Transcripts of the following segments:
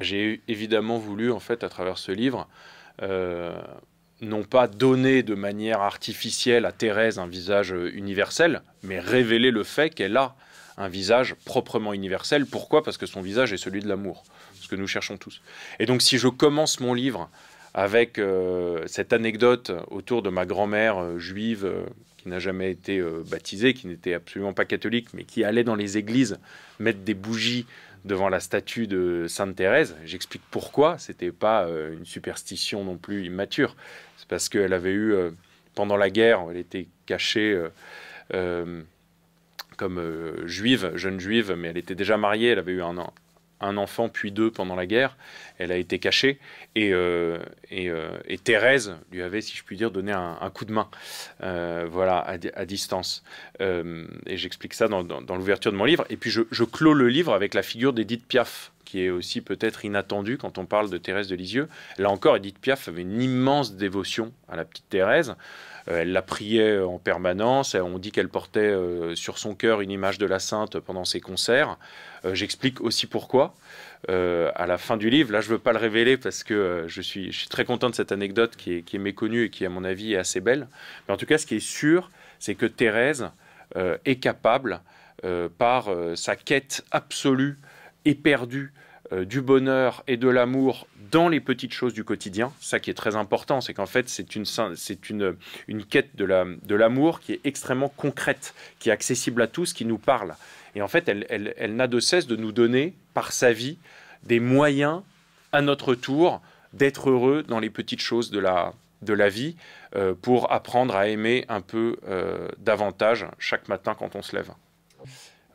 J'ai évidemment voulu, en fait, à travers ce livre, euh, non pas donner de manière artificielle à Thérèse un visage euh, universel, mais révéler le fait qu'elle a un visage proprement universel. Pourquoi Parce que son visage est celui de l'amour, ce que nous cherchons tous. Et donc si je commence mon livre avec euh, cette anecdote autour de ma grand-mère euh, juive euh, qui n'a jamais été baptisée, qui n'était absolument pas catholique, mais qui allait dans les églises mettre des bougies devant la statue de Sainte Thérèse. J'explique pourquoi. C'était pas une superstition non plus immature. C'est parce qu'elle avait eu pendant la guerre, elle était cachée comme juive, jeune juive, mais elle était déjà mariée. Elle avait eu un, un enfant puis deux pendant la guerre. Elle a été cachée et, euh, euh, et, Thérèse lui avait, si je puis dire, donné un, coup de main, euh, voilà, à, distance. et j'explique ça dans, l'ouverture de mon livre. Et puis je, je clôt le livre avec la figure d'Edith Piaf, qui est aussi peut-être inattendue quand on parle de Thérèse de Lisieux. Là encore, Edith Piaf avait une immense dévotion à la petite Thérèse. Euh, elle la priait euh, en permanence. On dit qu'elle portait euh, sur son cœur une image de la sainte pendant ses concerts. J'explique aussi pourquoi. à la fin du livre. Là, je ne veux pas le révéler parce que je, suis, très content de cette anecdote qui est, méconnue et qui, à mon avis, est assez belle. Mais en tout cas, ce qui est sûr, c'est que Thérèse est capable, par sa quête absolue, éperdue, euh, du bonheur et de l'amour dans les petites choses du quotidien. Ça qui est très important, c'est qu'en fait, c'est une, quête de, l'amour qui est extrêmement concrète, qui est accessible à tous, qui nous parle. Et en fait, elle, n'a de cesse de nous donner, par sa vie, des moyens à notre tour d'être heureux dans les petites choses de la, vie euh, pour apprendre à aimer un peu euh, davantage chaque matin quand on se lève.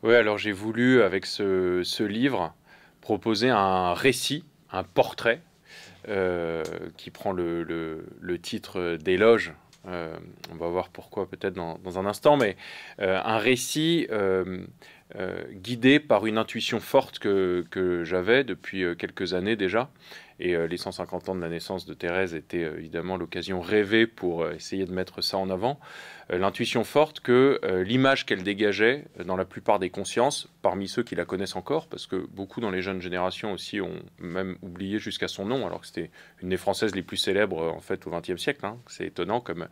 Oui, alors j'ai voulu, avec ce livre, proposer un récit, un portrait, euh, qui prend le, titre d'éloge. Euh, on va voir pourquoi peut-être dans, dans, un instant, mais euh, un récit euh, guidé par une intuition forte que, j'avais depuis euh, quelques années déjà. Et euh, les 150 ans de la naissance de Thérèse étaient évidemment l'occasion rêvée pour essayer de mettre ça en avant. L'intuition forte que l'image qu'elle dégageait dans la plupart des consciences, parmi ceux qui la connaissent encore, parce que beaucoup dans les jeunes générations aussi ont même oublié jusqu'à son nom, alors que c'était une des Françaises les plus célèbres en fait au XXe siècle. Hein. C'est étonnant comme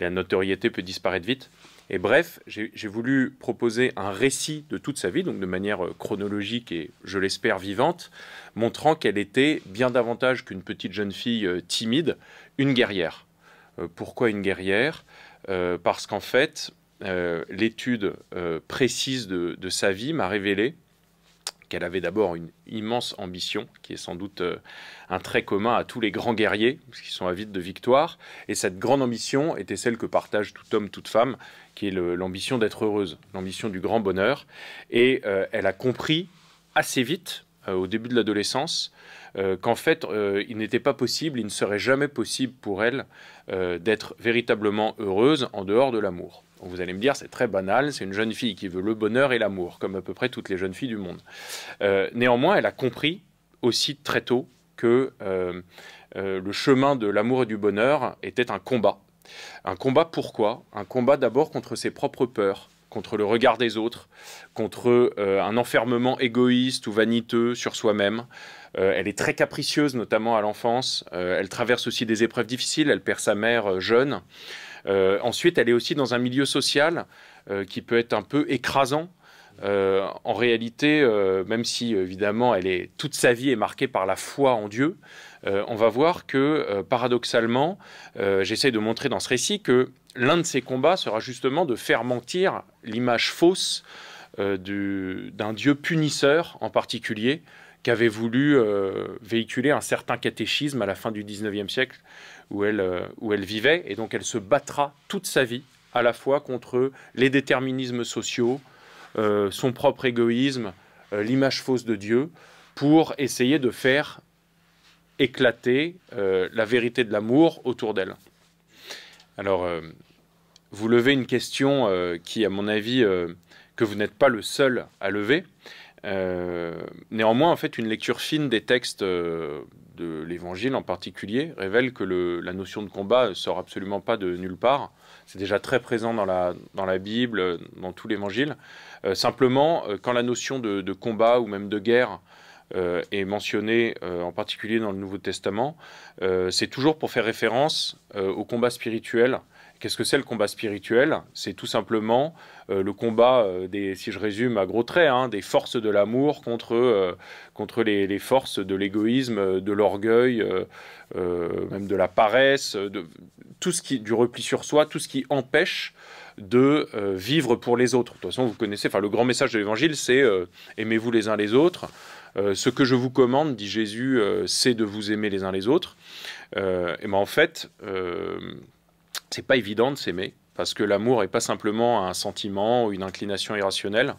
la notoriété peut disparaître vite. Et bref, j'ai voulu proposer un récit de toute sa vie, donc de manière euh, chronologique et, je l'espère, vivante, montrant qu'elle était bien davantage qu'une petite jeune fille euh, timide, une guerrière. Euh, pourquoi une guerrière Parce qu'en fait, l'étude précise de sa vie m'a révélé qu'elle avait d'abord une immense ambition, qui est sans doute euh, un trait commun à tous les grands guerriers, qui sont avides de victoire. Et cette grande ambition était celle que partage tout homme, toute femme, qui est l'ambition d'être heureuse, l'ambition du grand bonheur. Et euh, elle a compris assez vite, euh, au début de l'adolescence, euh, qu'en fait, euh, il n'était pas possible, il ne serait jamais possible pour elle d'être véritablement heureuse en dehors de l'amour. Vous allez me dire, c'est très banal, c'est une jeune fille qui veut le bonheur et l'amour, comme à peu près toutes les jeunes filles du monde. néanmoins, elle a compris aussi très tôt que le chemin de l'amour et du bonheur était un combat. Un combat pourquoi Un combat d'abord contre ses propres peurs, contre le regard des autres, contre euh, un enfermement égoïste ou vaniteux sur soi-même. Euh, elle est très capricieuse, notamment à l'enfance. Euh, elle traverse aussi des épreuves difficiles. Elle perd sa mère jeune. ensuite, elle est aussi dans un milieu social qui peut être un peu écrasant euh, en réalité, euh, même si évidemment elle est, toute sa vie est marquée par la foi en Dieu, euh, on va voir que paradoxalement, j'essaie de montrer dans ce récit que l'un de ses combats sera justement de faire mentir l'image fausse d'un Dieu punisseur en particulier qu'avait voulu véhiculer un certain catéchisme à la fin du 19e siècle où elle vivait. Et donc elle se battra toute sa vie à la fois contre les déterminismes sociaux, euh, son propre égoïsme, euh, l'image fausse de Dieu, pour essayer de faire éclater euh, la vérité de l'amour autour d'elle. Alors, vous levez une question qui, à mon avis, que vous n'êtes pas le seul à lever. néanmoins, en fait, une lecture fine des textes de l'Évangile en particulier révèle que la notion de combat sort absolument pas de nulle part. C'est déjà très présent dans la, Bible, dans tout l'évangile. Euh, simplement, euh, quand la notion de, combat ou même de guerre euh, est mentionnée, en particulier dans le Nouveau Testament, c'est toujours pour faire référence au combat spirituel Qu'est-ce que c'est le combat spirituel C'est tout simplement euh, le combat euh, des, si je résume à gros traits, hein, des forces de l'amour contre, euh, contre les, forces de l'égoïsme, de l'orgueil, même de la paresse, de, tout ce qui, du repli sur soi, tout ce qui empêche de vivre pour les autres. De toute façon, vous connaissez, enfin, le grand message de l'évangile, c'est aimez-vous les uns les autres. ce que je vous commande, dit Jésus, c'est de vous aimer les uns les autres. et ben en fait, c'est pas évident de s'aimer parce que l'amour n'est pas simplement un sentiment ou une inclination irrationnelle,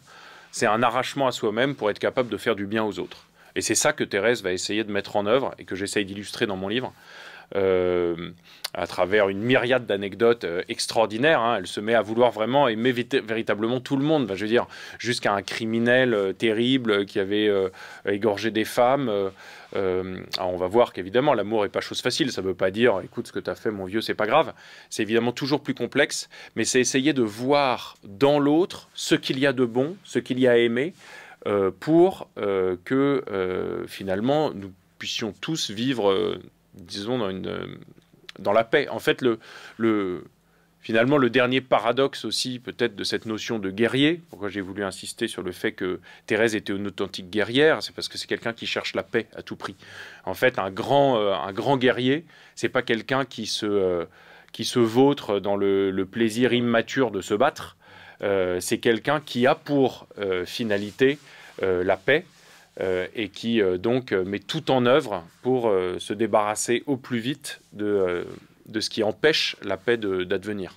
c'est un arrachement à soi-même pour être capable de faire du bien aux autres. Et c'est ça que Thérèse va essayer de mettre en œuvre et que j'essaye d'illustrer dans mon livre. Euh, à travers une myriade d'anecdotes euh, extraordinaires. Hein. Elle se met à vouloir vraiment aimer véritablement tout le monde. je veux dire, jusqu'à un criminel euh, terrible qui avait égorgé des femmes. Ah, on va voir qu'évidemment, l'amour n'est pas chose facile. Ça ne veut pas dire, écoute, ce que tu as fait, mon vieux, c'est pas grave. C'est évidemment toujours plus complexe, mais c'est essayer de voir dans l'autre ce qu'il y a de bon, ce qu'il y a à aimer, pour que finalement nous puissions tous vivre disons, dans, une, euh, dans la paix. En fait, le, finalement, le dernier paradoxe aussi, peut-être, de cette notion de guerrier, pourquoi j'ai voulu insister sur le fait que Thérèse était une authentique guerrière, c'est parce que c'est quelqu'un qui cherche la paix à tout prix. En fait, un grand, euh, un grand guerrier, c'est pas quelqu'un qui se, euh, qui se vautre dans le, plaisir immature de se battre. c'est quelqu'un qui a pour finalité la paix, euh, et qui euh, donc euh, met tout en œuvre pour se débarrasser au plus vite de, ce qui empêche la paix d'advenir.